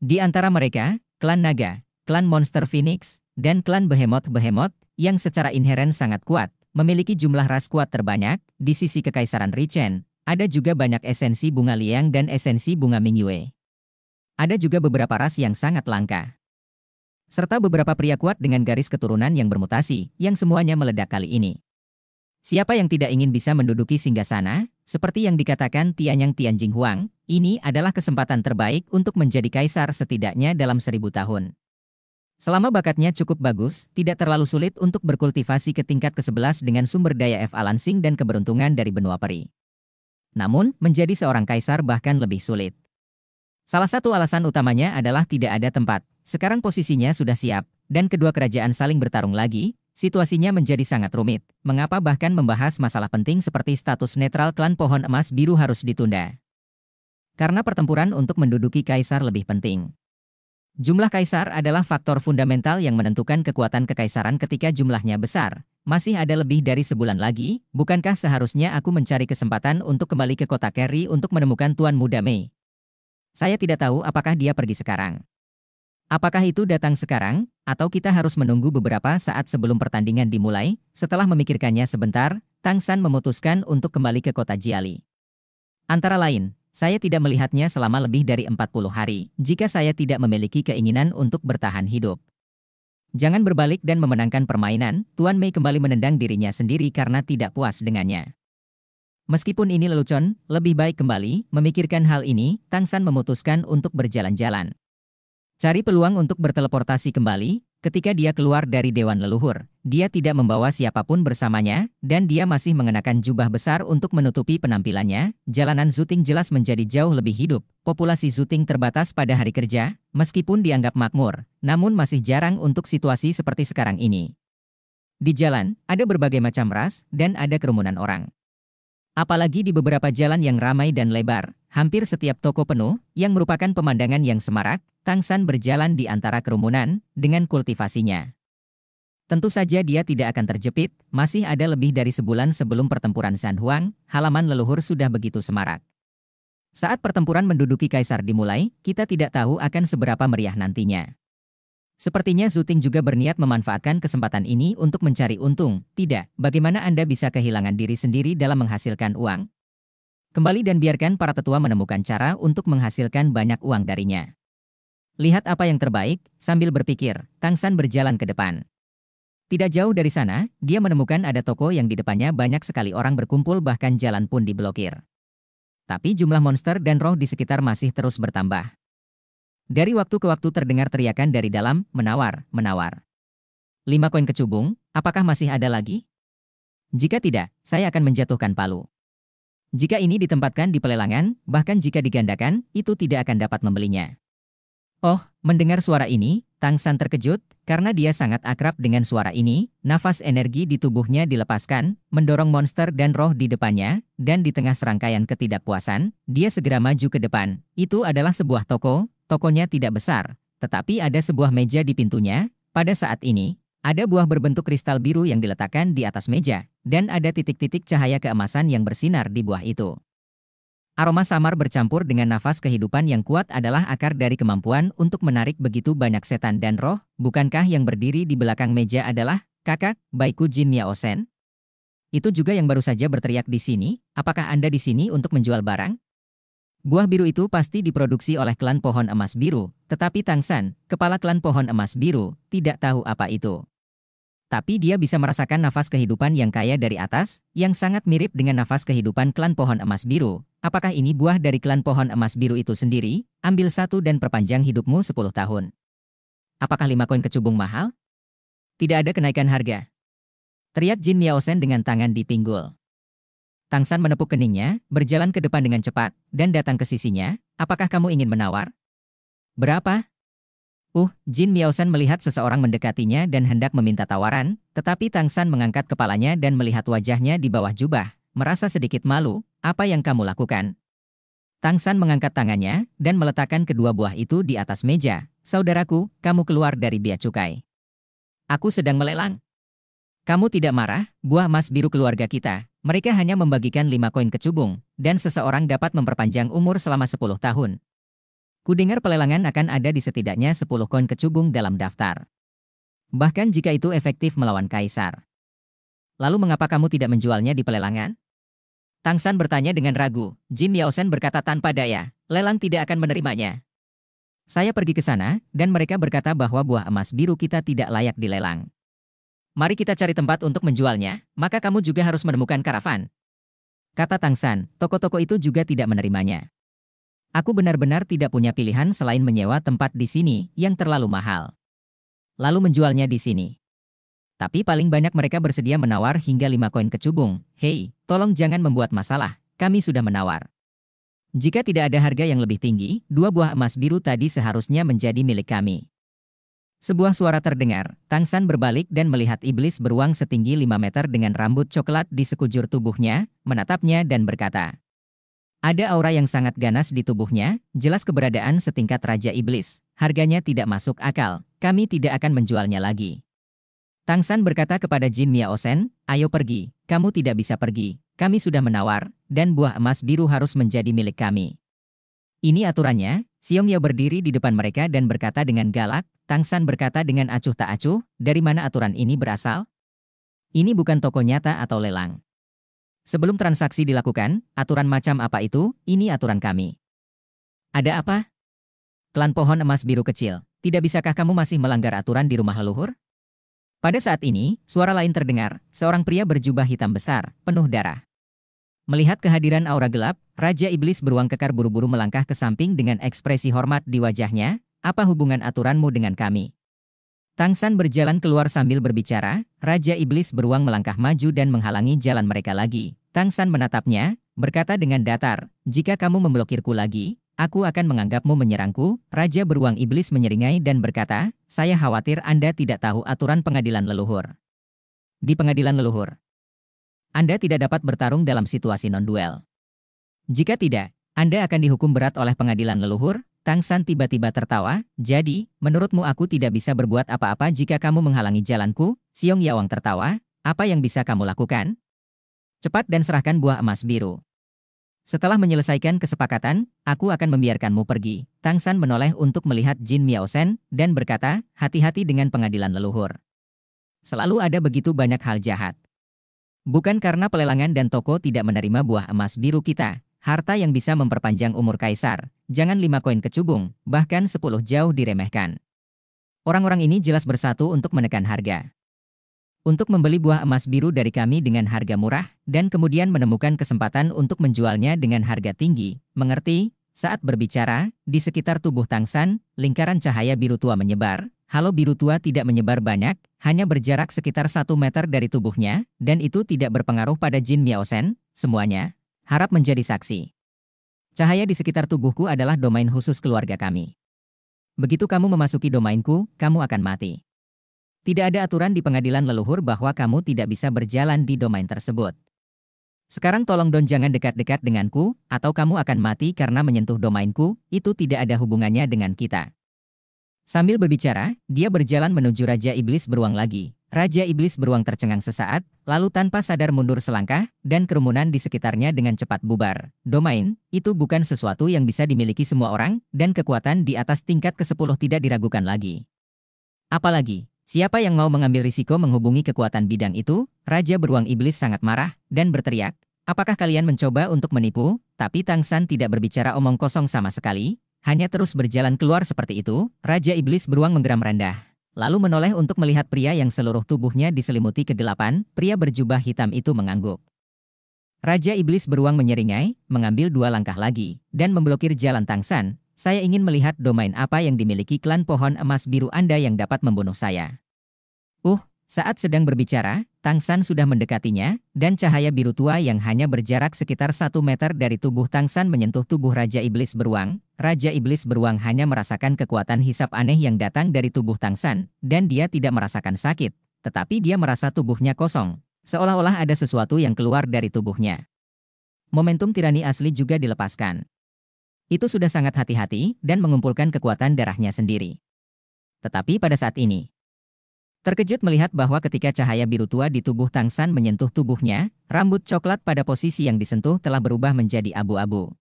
Di antara mereka, klan Naga, klan Monster Phoenix, dan klan Behemoth-Behemoth, yang secara inheren sangat kuat, memiliki jumlah ras kuat terbanyak, di sisi Kekaisaran Richen, ada juga banyak esensi bunga liang dan esensi bunga Mingyue. Ada juga beberapa ras yang sangat langka serta beberapa pria kuat dengan garis keturunan yang bermutasi, yang semuanya meledak kali ini. Siapa yang tidak ingin bisa menduduki singgasana, seperti yang dikatakan Tianyang Tianjing Huang, ini adalah kesempatan terbaik untuk menjadi kaisar setidaknya dalam seribu tahun. Selama bakatnya cukup bagus, tidak terlalu sulit untuk berkultivasi ke tingkat ke-11 dengan sumber daya F. Alansing dan keberuntungan dari benua peri. Namun, menjadi seorang kaisar bahkan lebih sulit. Salah satu alasan utamanya adalah tidak ada tempat, sekarang posisinya sudah siap, dan kedua kerajaan saling bertarung lagi, situasinya menjadi sangat rumit. Mengapa bahkan membahas masalah penting seperti status netral klan pohon emas biru harus ditunda? Karena pertempuran untuk menduduki kaisar lebih penting. Jumlah kaisar adalah faktor fundamental yang menentukan kekuatan kekaisaran ketika jumlahnya besar. Masih ada lebih dari sebulan lagi, bukankah seharusnya aku mencari kesempatan untuk kembali ke kota Kerry untuk menemukan Tuan Muda Mei? Saya tidak tahu apakah dia pergi sekarang. Apakah itu datang sekarang, atau kita harus menunggu beberapa saat sebelum pertandingan dimulai? Setelah memikirkannya sebentar, Tang San memutuskan untuk kembali ke kota Jiali. Antara lain, saya tidak melihatnya selama lebih dari 40 hari, jika saya tidak memiliki keinginan untuk bertahan hidup. Jangan berbalik dan memenangkan permainan, Tuan Mei kembali menendang dirinya sendiri karena tidak puas dengannya. Meskipun ini lelucon, lebih baik kembali, memikirkan hal ini, Tang San memutuskan untuk berjalan-jalan. Cari peluang untuk berteleportasi kembali, ketika dia keluar dari Dewan Leluhur. Dia tidak membawa siapapun bersamanya, dan dia masih mengenakan jubah besar untuk menutupi penampilannya. Jalanan Zuting jelas menjadi jauh lebih hidup. Populasi Zuting terbatas pada hari kerja, meskipun dianggap makmur, namun masih jarang untuk situasi seperti sekarang ini. Di jalan, ada berbagai macam ras, dan ada kerumunan orang. Apalagi di beberapa jalan yang ramai dan lebar, hampir setiap toko penuh, yang merupakan pemandangan yang semarak, Tang San berjalan di antara kerumunan dengan kultivasinya. Tentu saja dia tidak akan terjepit, masih ada lebih dari sebulan sebelum pertempuran San Huang, halaman leluhur sudah begitu semarak. Saat pertempuran menduduki kaisar dimulai, kita tidak tahu akan seberapa meriah nantinya. Sepertinya Zuting juga berniat memanfaatkan kesempatan ini untuk mencari untung. Tidak, bagaimana Anda bisa kehilangan diri sendiri dalam menghasilkan uang? Kembali dan biarkan para tetua menemukan cara untuk menghasilkan banyak uang darinya. Lihat apa yang terbaik, sambil berpikir, Tang San berjalan ke depan. Tidak jauh dari sana, dia menemukan ada toko yang di depannya banyak sekali orang berkumpul bahkan jalan pun diblokir. Tapi jumlah monster dan roh di sekitar masih terus bertambah. Dari waktu ke waktu terdengar teriakan dari dalam, menawar, menawar. Lima koin kecubung, apakah masih ada lagi? Jika tidak, saya akan menjatuhkan palu. Jika ini ditempatkan di pelelangan, bahkan jika digandakan, itu tidak akan dapat membelinya. Oh, mendengar suara ini, Tang San terkejut, karena dia sangat akrab dengan suara ini, nafas energi di tubuhnya dilepaskan, mendorong monster dan roh di depannya, dan di tengah serangkaian ketidakpuasan, dia segera maju ke depan. Itu adalah sebuah toko, tokonya tidak besar, tetapi ada sebuah meja di pintunya, pada saat ini, ada buah berbentuk kristal biru yang diletakkan di atas meja, dan ada titik-titik cahaya keemasan yang bersinar di buah itu. Aroma samar bercampur dengan nafas kehidupan yang kuat adalah akar dari kemampuan untuk menarik begitu banyak setan dan roh, bukankah yang berdiri di belakang meja adalah, kakak, Baiku Jin Miaosen? Itu juga yang baru saja berteriak di sini, apakah Anda di sini untuk menjual barang? Buah biru itu pasti diproduksi oleh klan pohon emas biru, tetapi Tang San, kepala klan pohon emas biru, tidak tahu apa itu. Tapi dia bisa merasakan nafas kehidupan yang kaya dari atas, yang sangat mirip dengan nafas kehidupan klan pohon emas biru. Apakah ini buah dari klan pohon emas biru itu sendiri? Ambil satu dan perpanjang hidupmu 10 tahun. Apakah lima koin kecubung mahal? Tidak ada kenaikan harga. Teriak Jin Yaosen dengan tangan di pinggul. Tang San menepuk keningnya, berjalan ke depan dengan cepat, dan datang ke sisinya. Apakah kamu ingin menawar? Berapa? Uh, Jin Miaosan melihat seseorang mendekatinya dan hendak meminta tawaran, tetapi Tang San mengangkat kepalanya dan melihat wajahnya di bawah jubah, merasa sedikit malu, apa yang kamu lakukan? Tang San mengangkat tangannya dan meletakkan kedua buah itu di atas meja. Saudaraku, kamu keluar dari bia cukai. Aku sedang melelang. Kamu tidak marah, buah emas biru keluarga kita. Mereka hanya membagikan lima koin kecubung, dan seseorang dapat memperpanjang umur selama sepuluh tahun. Kudengar pelelangan akan ada di setidaknya 10 kon kecubung dalam daftar. Bahkan jika itu efektif melawan kaisar. Lalu mengapa kamu tidak menjualnya di pelelangan? Tang San bertanya dengan ragu. Jin Yaosen berkata tanpa daya, lelang tidak akan menerimanya. Saya pergi ke sana, dan mereka berkata bahwa buah emas biru kita tidak layak dilelang. Mari kita cari tempat untuk menjualnya, maka kamu juga harus menemukan karavan. Kata Tang San, toko-toko itu juga tidak menerimanya. Aku benar-benar tidak punya pilihan selain menyewa tempat di sini yang terlalu mahal. Lalu menjualnya di sini. Tapi paling banyak mereka bersedia menawar hingga 5 koin kecubung. Hei, tolong jangan membuat masalah, kami sudah menawar. Jika tidak ada harga yang lebih tinggi, dua buah emas biru tadi seharusnya menjadi milik kami. Sebuah suara terdengar, Tang San berbalik dan melihat iblis beruang setinggi 5 meter dengan rambut coklat di sekujur tubuhnya, menatapnya dan berkata, ada aura yang sangat ganas di tubuhnya, jelas keberadaan setingkat Raja Iblis. Harganya tidak masuk akal, kami tidak akan menjualnya lagi. Tang San berkata kepada Jin Mia Osen, ayo pergi, kamu tidak bisa pergi, kami sudah menawar, dan buah emas biru harus menjadi milik kami. Ini aturannya, Siong Yao berdiri di depan mereka dan berkata dengan galak, Tang San berkata dengan acuh tak acuh, dari mana aturan ini berasal? Ini bukan toko nyata atau lelang. Sebelum transaksi dilakukan, aturan macam apa itu? Ini aturan kami. Ada apa? Klan pohon emas biru kecil. Tidak bisakah kamu masih melanggar aturan di rumah leluhur? Pada saat ini, suara lain terdengar. Seorang pria berjubah hitam besar, penuh darah. Melihat kehadiran aura gelap, Raja Iblis beruang kekar buru-buru melangkah ke samping dengan ekspresi hormat di wajahnya. Apa hubungan aturanmu dengan kami? Tang San berjalan keluar sambil berbicara, Raja Iblis beruang melangkah maju dan menghalangi jalan mereka lagi. Tang San menatapnya, berkata dengan datar, jika kamu memblokirku lagi, aku akan menganggapmu menyerangku. Raja beruang Iblis menyeringai dan berkata, saya khawatir Anda tidak tahu aturan pengadilan leluhur. Di pengadilan leluhur, Anda tidak dapat bertarung dalam situasi non-duel. Jika tidak, Anda akan dihukum berat oleh pengadilan leluhur, Tang San tiba-tiba tertawa, jadi, menurutmu aku tidak bisa berbuat apa-apa jika kamu menghalangi jalanku? Siong Yawang tertawa, apa yang bisa kamu lakukan? Cepat dan serahkan buah emas biru. Setelah menyelesaikan kesepakatan, aku akan membiarkanmu pergi. Tang San menoleh untuk melihat Jin Miao Miaosen, dan berkata, hati-hati dengan pengadilan leluhur. Selalu ada begitu banyak hal jahat. Bukan karena pelelangan dan toko tidak menerima buah emas biru kita, Harta yang bisa memperpanjang umur kaisar, jangan lima koin kecubung, bahkan sepuluh jauh diremehkan. Orang-orang ini jelas bersatu untuk menekan harga. Untuk membeli buah emas biru dari kami dengan harga murah, dan kemudian menemukan kesempatan untuk menjualnya dengan harga tinggi, mengerti? Saat berbicara, di sekitar tubuh Tang San, lingkaran cahaya biru tua menyebar, halo biru tua tidak menyebar banyak, hanya berjarak sekitar satu meter dari tubuhnya, dan itu tidak berpengaruh pada Jin Miaosen, semuanya, Harap menjadi saksi. Cahaya di sekitar tubuhku adalah domain khusus keluarga kami. Begitu kamu memasuki domainku, kamu akan mati. Tidak ada aturan di pengadilan leluhur bahwa kamu tidak bisa berjalan di domain tersebut. Sekarang tolong don jangan dekat-dekat denganku, atau kamu akan mati karena menyentuh domainku, itu tidak ada hubungannya dengan kita. Sambil berbicara, dia berjalan menuju Raja Iblis beruang lagi, Raja Iblis beruang tercengang sesaat, lalu tanpa sadar mundur selangkah, dan kerumunan di sekitarnya dengan cepat bubar. Domain, itu bukan sesuatu yang bisa dimiliki semua orang, dan kekuatan di atas tingkat ke-10 tidak diragukan lagi. Apalagi, siapa yang mau mengambil risiko menghubungi kekuatan bidang itu, Raja Beruang Iblis sangat marah, dan berteriak, Apakah kalian mencoba untuk menipu? Tapi Tang San tidak berbicara omong kosong sama sekali, hanya terus berjalan keluar seperti itu, Raja Iblis beruang menggeram rendah. Lalu menoleh untuk melihat pria yang seluruh tubuhnya diselimuti kegelapan, pria berjubah hitam itu mengangguk. Raja Iblis beruang menyeringai, mengambil dua langkah lagi, dan memblokir jalan Tang San. Saya ingin melihat domain apa yang dimiliki klan pohon emas biru Anda yang dapat membunuh saya. Uh, saat sedang berbicara, Tang San sudah mendekatinya, dan cahaya biru tua yang hanya berjarak sekitar satu meter dari tubuh Tang San menyentuh tubuh Raja Iblis Beruang. Raja Iblis Beruang hanya merasakan kekuatan hisap aneh yang datang dari tubuh Tang San, dan dia tidak merasakan sakit, tetapi dia merasa tubuhnya kosong, seolah-olah ada sesuatu yang keluar dari tubuhnya. Momentum tirani asli juga dilepaskan. Itu sudah sangat hati-hati dan mengumpulkan kekuatan darahnya sendiri. Tetapi pada saat ini, Terkejut melihat bahwa ketika cahaya biru tua di tubuh Tang San menyentuh tubuhnya, rambut coklat pada posisi yang disentuh telah berubah menjadi abu-abu.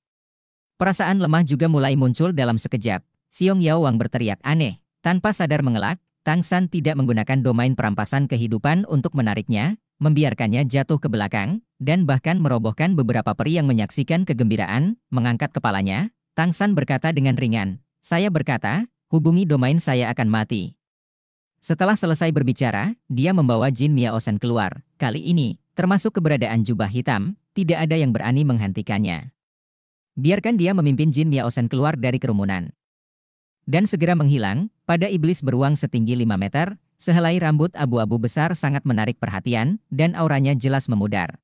Perasaan lemah juga mulai muncul dalam sekejap. Siung Yao Wang berteriak aneh. Tanpa sadar mengelak, Tang San tidak menggunakan domain perampasan kehidupan untuk menariknya, membiarkannya jatuh ke belakang, dan bahkan merobohkan beberapa peri yang menyaksikan kegembiraan, mengangkat kepalanya. Tang San berkata dengan ringan, saya berkata, hubungi domain saya akan mati. Setelah selesai berbicara, dia membawa Jin Osen keluar. Kali ini, termasuk keberadaan jubah hitam, tidak ada yang berani menghentikannya. Biarkan dia memimpin Jin Osen keluar dari kerumunan. Dan segera menghilang, pada iblis beruang setinggi 5 meter, sehelai rambut abu-abu besar sangat menarik perhatian, dan auranya jelas memudar.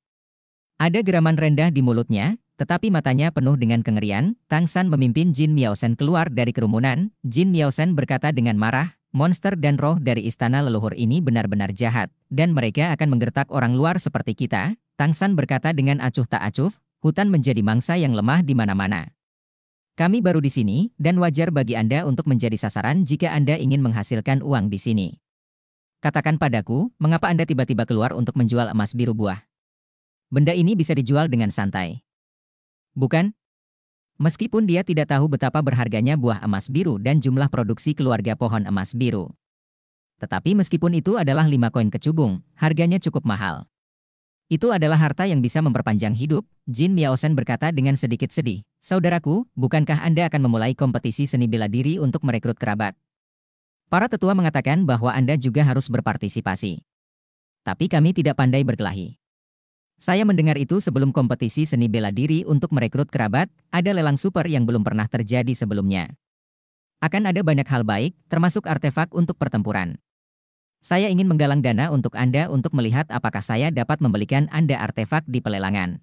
Ada geraman rendah di mulutnya, tetapi matanya penuh dengan kengerian, Tang San memimpin Jin Miao Sen keluar dari kerumunan. Jin Miao Sen berkata dengan marah, Monster dan roh dari istana leluhur ini benar-benar jahat, dan mereka akan menggertak orang luar seperti kita, Tang San berkata dengan acuh tak acuh, hutan menjadi mangsa yang lemah di mana-mana. Kami baru di sini, dan wajar bagi Anda untuk menjadi sasaran jika Anda ingin menghasilkan uang di sini. Katakan padaku, mengapa Anda tiba-tiba keluar untuk menjual emas biru buah? Benda ini bisa dijual dengan santai. Bukan, Meskipun dia tidak tahu betapa berharganya buah emas biru dan jumlah produksi keluarga pohon emas biru. Tetapi meskipun itu adalah lima koin kecubung, harganya cukup mahal. Itu adalah harta yang bisa memperpanjang hidup, Jin Miaosen berkata dengan sedikit sedih. Saudaraku, bukankah Anda akan memulai kompetisi seni bela diri untuk merekrut kerabat? Para tetua mengatakan bahwa Anda juga harus berpartisipasi. Tapi kami tidak pandai berkelahi. Saya mendengar itu sebelum kompetisi seni bela diri untuk merekrut kerabat, ada lelang super yang belum pernah terjadi sebelumnya. Akan ada banyak hal baik, termasuk artefak untuk pertempuran. Saya ingin menggalang dana untuk Anda untuk melihat apakah saya dapat membelikan Anda artefak di pelelangan.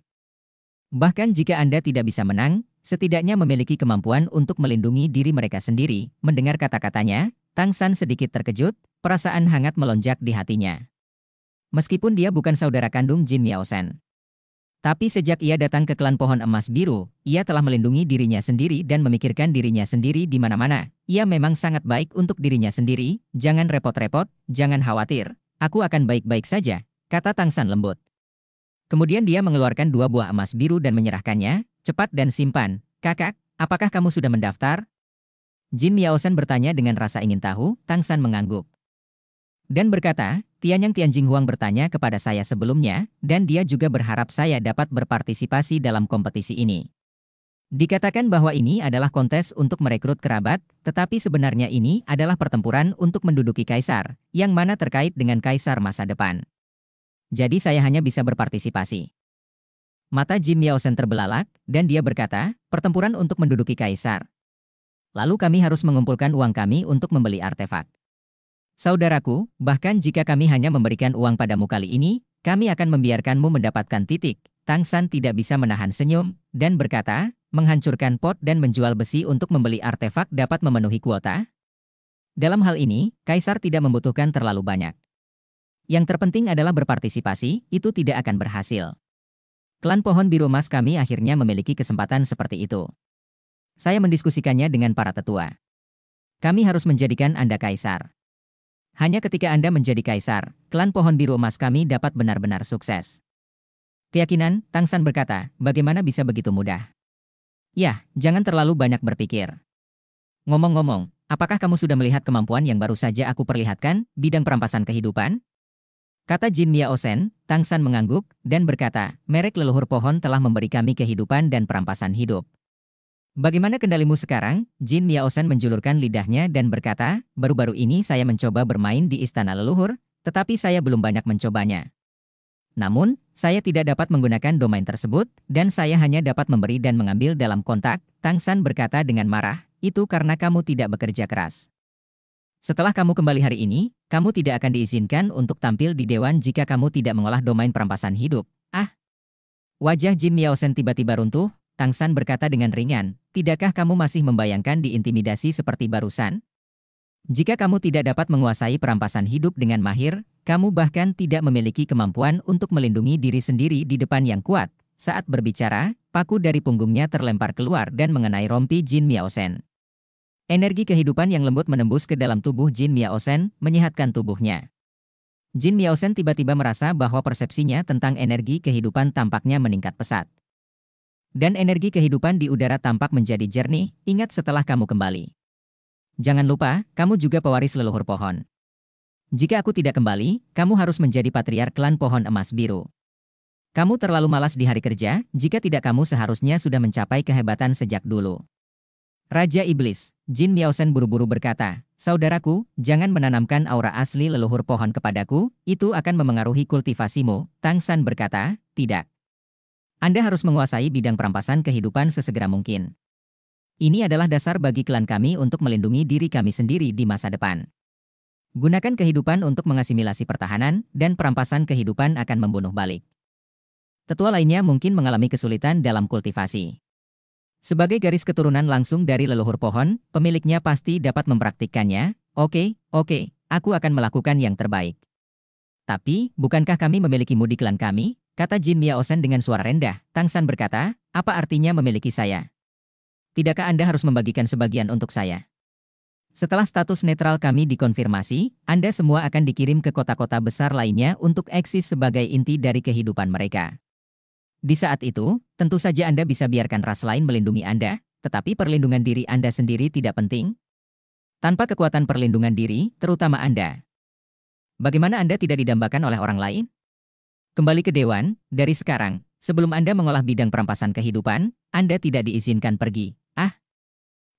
Bahkan jika Anda tidak bisa menang, setidaknya memiliki kemampuan untuk melindungi diri mereka sendiri. Mendengar kata-katanya, Tang San sedikit terkejut, perasaan hangat melonjak di hatinya meskipun dia bukan saudara kandung Jin Miaosen. Tapi sejak ia datang ke klan pohon emas biru, ia telah melindungi dirinya sendiri dan memikirkan dirinya sendiri di mana-mana. Ia memang sangat baik untuk dirinya sendiri, jangan repot-repot, jangan khawatir, aku akan baik-baik saja, kata Tang San lembut. Kemudian dia mengeluarkan dua buah emas biru dan menyerahkannya, cepat dan simpan, kakak, apakah kamu sudah mendaftar? Jin Miaosen bertanya dengan rasa ingin tahu, Tang San mengangguk. Dan berkata, Tian yang Tianyang Huang bertanya kepada saya sebelumnya, dan dia juga berharap saya dapat berpartisipasi dalam kompetisi ini. Dikatakan bahwa ini adalah kontes untuk merekrut kerabat, tetapi sebenarnya ini adalah pertempuran untuk menduduki kaisar, yang mana terkait dengan kaisar masa depan. Jadi saya hanya bisa berpartisipasi. Mata Jim Yaosen terbelalak, dan dia berkata, pertempuran untuk menduduki kaisar. Lalu kami harus mengumpulkan uang kami untuk membeli artefak. Saudaraku, bahkan jika kami hanya memberikan uang padamu kali ini, kami akan membiarkanmu mendapatkan titik. Tang San tidak bisa menahan senyum, dan berkata, menghancurkan pot dan menjual besi untuk membeli artefak dapat memenuhi kuota. Dalam hal ini, Kaisar tidak membutuhkan terlalu banyak. Yang terpenting adalah berpartisipasi, itu tidak akan berhasil. Klan Pohon Biru emas kami akhirnya memiliki kesempatan seperti itu. Saya mendiskusikannya dengan para tetua. Kami harus menjadikan Anda Kaisar. Hanya ketika Anda menjadi kaisar, klan pohon biru emas kami dapat benar-benar sukses. Keyakinan, Tang San berkata, bagaimana bisa begitu mudah? Yah, jangan terlalu banyak berpikir. Ngomong-ngomong, apakah kamu sudah melihat kemampuan yang baru saja aku perlihatkan, bidang perampasan kehidupan? Kata Jin Mia Osen, Tang San mengangguk, dan berkata, merek leluhur pohon telah memberi kami kehidupan dan perampasan hidup. Bagaimana kendalimu sekarang? Jin Sen menjulurkan lidahnya dan berkata, baru-baru ini saya mencoba bermain di istana leluhur, tetapi saya belum banyak mencobanya. Namun, saya tidak dapat menggunakan domain tersebut, dan saya hanya dapat memberi dan mengambil dalam kontak, Tang San berkata dengan marah, itu karena kamu tidak bekerja keras. Setelah kamu kembali hari ini, kamu tidak akan diizinkan untuk tampil di dewan jika kamu tidak mengolah domain perampasan hidup. Ah! Wajah Jim Sen tiba-tiba runtuh, Tang San berkata dengan ringan, tidakkah kamu masih membayangkan diintimidasi seperti barusan? Jika kamu tidak dapat menguasai perampasan hidup dengan mahir, kamu bahkan tidak memiliki kemampuan untuk melindungi diri sendiri di depan yang kuat. Saat berbicara, paku dari punggungnya terlempar keluar dan mengenai rompi Jin Miao Miaosen. Energi kehidupan yang lembut menembus ke dalam tubuh Jin Miao Miaosen, menyehatkan tubuhnya. Jin Miao Miaosen tiba-tiba merasa bahwa persepsinya tentang energi kehidupan tampaknya meningkat pesat dan energi kehidupan di udara tampak menjadi jernih, ingat setelah kamu kembali. Jangan lupa, kamu juga pewaris leluhur pohon. Jika aku tidak kembali, kamu harus menjadi patriark klan pohon emas biru. Kamu terlalu malas di hari kerja, jika tidak kamu seharusnya sudah mencapai kehebatan sejak dulu. Raja Iblis, Jin Miaosen buru-buru berkata, Saudaraku, jangan menanamkan aura asli leluhur pohon kepadaku, itu akan memengaruhi kultivasimu. Tang San berkata, tidak. Anda harus menguasai bidang perampasan kehidupan sesegera mungkin. Ini adalah dasar bagi klan kami untuk melindungi diri kami sendiri di masa depan. Gunakan kehidupan untuk mengasimilasi pertahanan, dan perampasan kehidupan akan membunuh balik. Tetua lainnya mungkin mengalami kesulitan dalam kultivasi. Sebagai garis keturunan langsung dari leluhur pohon, pemiliknya pasti dapat mempraktikkannya. Oke, okay, oke, okay, aku akan melakukan yang terbaik. Tapi, bukankah kami memiliki mudik klan kami? kata Jin Miaosen dengan suara rendah. Tang San berkata, apa artinya memiliki saya? Tidakkah Anda harus membagikan sebagian untuk saya? Setelah status netral kami dikonfirmasi, Anda semua akan dikirim ke kota-kota besar lainnya untuk eksis sebagai inti dari kehidupan mereka. Di saat itu, tentu saja Anda bisa biarkan ras lain melindungi Anda, tetapi perlindungan diri Anda sendiri tidak penting. Tanpa kekuatan perlindungan diri, terutama Anda, bagaimana Anda tidak didambakan oleh orang lain? Kembali ke Dewan, dari sekarang, sebelum Anda mengolah bidang perampasan kehidupan, Anda tidak diizinkan pergi. Ah,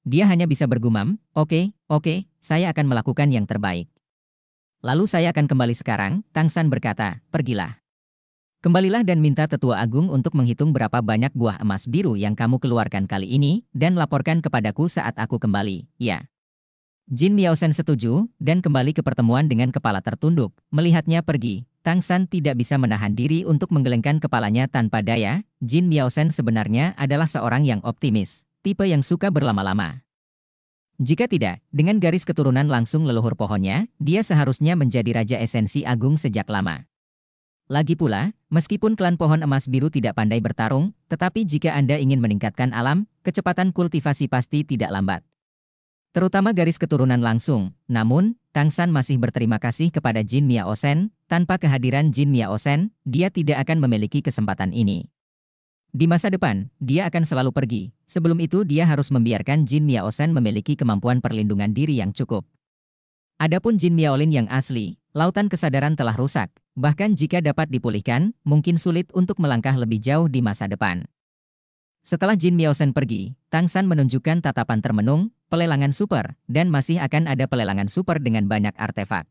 dia hanya bisa bergumam, oke, okay, oke, okay, saya akan melakukan yang terbaik. Lalu saya akan kembali sekarang, Tang San berkata, pergilah. Kembalilah dan minta tetua agung untuk menghitung berapa banyak buah emas biru yang kamu keluarkan kali ini, dan laporkan kepadaku saat aku kembali, ya. Jin Miao Sen setuju, dan kembali ke pertemuan dengan kepala tertunduk, melihatnya pergi, Tang San tidak bisa menahan diri untuk menggelengkan kepalanya tanpa daya, Jin Miaosen sebenarnya adalah seorang yang optimis, tipe yang suka berlama-lama. Jika tidak, dengan garis keturunan langsung leluhur pohonnya, dia seharusnya menjadi raja esensi agung sejak lama. Lagi pula, meskipun klan pohon emas biru tidak pandai bertarung, tetapi jika Anda ingin meningkatkan alam, kecepatan kultivasi pasti tidak lambat terutama garis keturunan langsung. Namun, Tang San masih berterima kasih kepada Jin Mia Osen, tanpa kehadiran Jin Mia Osen, dia tidak akan memiliki kesempatan ini. Di masa depan, dia akan selalu pergi. Sebelum itu dia harus membiarkan Jin Mia Osen memiliki kemampuan perlindungan diri yang cukup. Adapun Jin Miaolin yang asli, lautan kesadaran telah rusak. Bahkan jika dapat dipulihkan, mungkin sulit untuk melangkah lebih jauh di masa depan. Setelah Jin Miaosen pergi, Tang San menunjukkan tatapan termenung, pelelangan super, dan masih akan ada pelelangan super dengan banyak artefak.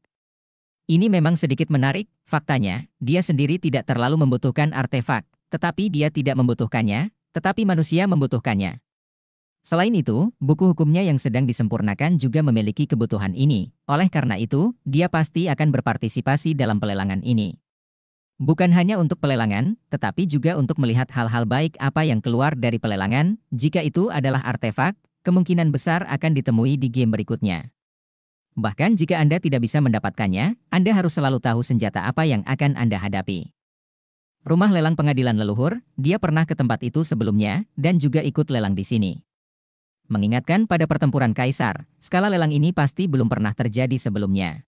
Ini memang sedikit menarik, faktanya, dia sendiri tidak terlalu membutuhkan artefak, tetapi dia tidak membutuhkannya, tetapi manusia membutuhkannya. Selain itu, buku hukumnya yang sedang disempurnakan juga memiliki kebutuhan ini, oleh karena itu, dia pasti akan berpartisipasi dalam pelelangan ini. Bukan hanya untuk pelelangan, tetapi juga untuk melihat hal-hal baik apa yang keluar dari pelelangan, jika itu adalah artefak, kemungkinan besar akan ditemui di game berikutnya. Bahkan jika Anda tidak bisa mendapatkannya, Anda harus selalu tahu senjata apa yang akan Anda hadapi. Rumah lelang pengadilan leluhur, dia pernah ke tempat itu sebelumnya dan juga ikut lelang di sini. Mengingatkan pada pertempuran kaisar, skala lelang ini pasti belum pernah terjadi sebelumnya.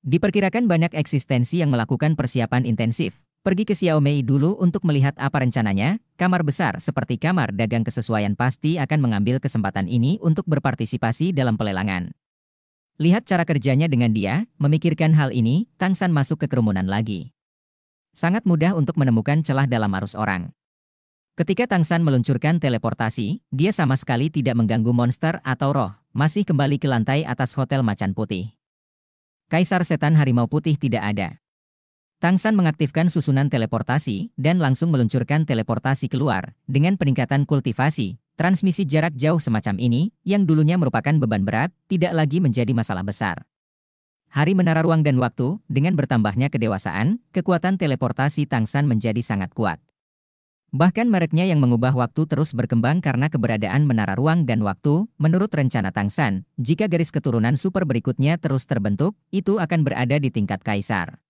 Diperkirakan banyak eksistensi yang melakukan persiapan intensif, Pergi ke Xiaomi dulu untuk melihat apa rencananya, kamar besar seperti kamar dagang kesesuaian pasti akan mengambil kesempatan ini untuk berpartisipasi dalam pelelangan. Lihat cara kerjanya dengan dia, memikirkan hal ini, Tang San masuk ke kerumunan lagi. Sangat mudah untuk menemukan celah dalam arus orang. Ketika Tang San meluncurkan teleportasi, dia sama sekali tidak mengganggu monster atau roh, masih kembali ke lantai atas Hotel Macan Putih. Kaisar Setan Harimau Putih tidak ada. Tang San mengaktifkan susunan teleportasi dan langsung meluncurkan teleportasi keluar dengan peningkatan kultivasi. Transmisi jarak jauh semacam ini, yang dulunya merupakan beban berat, tidak lagi menjadi masalah besar. Hari menara ruang dan waktu, dengan bertambahnya kedewasaan, kekuatan teleportasi Tang San menjadi sangat kuat. Bahkan mereknya yang mengubah waktu terus berkembang karena keberadaan menara ruang dan waktu, menurut rencana Tang San, jika garis keturunan super berikutnya terus terbentuk, itu akan berada di tingkat kaisar.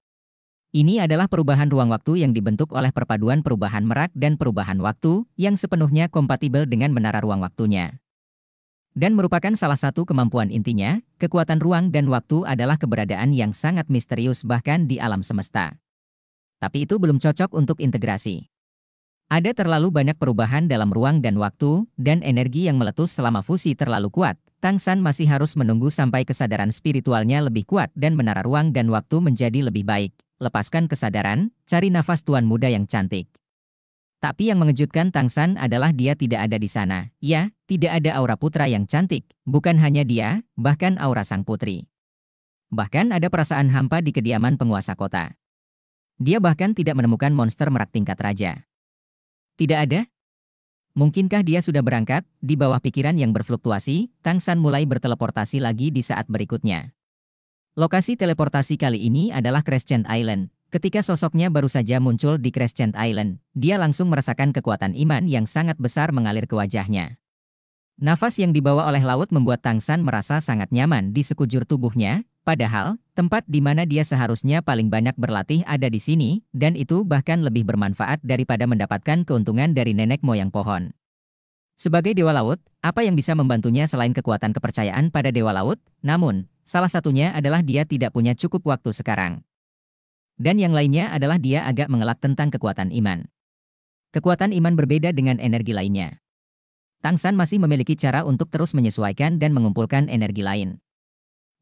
Ini adalah perubahan ruang waktu yang dibentuk oleh perpaduan perubahan merak dan perubahan waktu yang sepenuhnya kompatibel dengan menara ruang waktunya. Dan merupakan salah satu kemampuan intinya, kekuatan ruang dan waktu adalah keberadaan yang sangat misterius bahkan di alam semesta. Tapi itu belum cocok untuk integrasi. Ada terlalu banyak perubahan dalam ruang dan waktu, dan energi yang meletus selama fusi terlalu kuat, Tang San masih harus menunggu sampai kesadaran spiritualnya lebih kuat dan menara ruang dan waktu menjadi lebih baik lepaskan kesadaran, cari nafas tuan muda yang cantik. Tapi yang mengejutkan Tang San adalah dia tidak ada di sana. Ya, tidak ada aura putra yang cantik. Bukan hanya dia, bahkan aura sang putri. Bahkan ada perasaan hampa di kediaman penguasa kota. Dia bahkan tidak menemukan monster merak tingkat raja. Tidak ada? Mungkinkah dia sudah berangkat? Di bawah pikiran yang berfluktuasi, Tang San mulai berteleportasi lagi di saat berikutnya. Lokasi teleportasi kali ini adalah Crescent Island. Ketika sosoknya baru saja muncul di Crescent Island, dia langsung merasakan kekuatan iman yang sangat besar mengalir ke wajahnya. Nafas yang dibawa oleh laut membuat Tang San merasa sangat nyaman di sekujur tubuhnya, padahal tempat di mana dia seharusnya paling banyak berlatih ada di sini, dan itu bahkan lebih bermanfaat daripada mendapatkan keuntungan dari nenek moyang pohon. Sebagai dewa laut, apa yang bisa membantunya selain kekuatan kepercayaan pada dewa laut? Namun, Salah satunya adalah dia tidak punya cukup waktu sekarang. Dan yang lainnya adalah dia agak mengelak tentang kekuatan iman. Kekuatan iman berbeda dengan energi lainnya. Tang San masih memiliki cara untuk terus menyesuaikan dan mengumpulkan energi lain.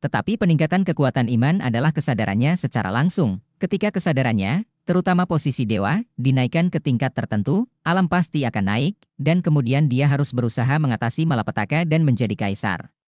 Tetapi peningkatan kekuatan iman adalah kesadarannya secara langsung. Ketika kesadarannya, terutama posisi dewa, dinaikkan ke tingkat tertentu, alam pasti akan naik, dan kemudian dia harus berusaha mengatasi malapetaka dan menjadi kaisar.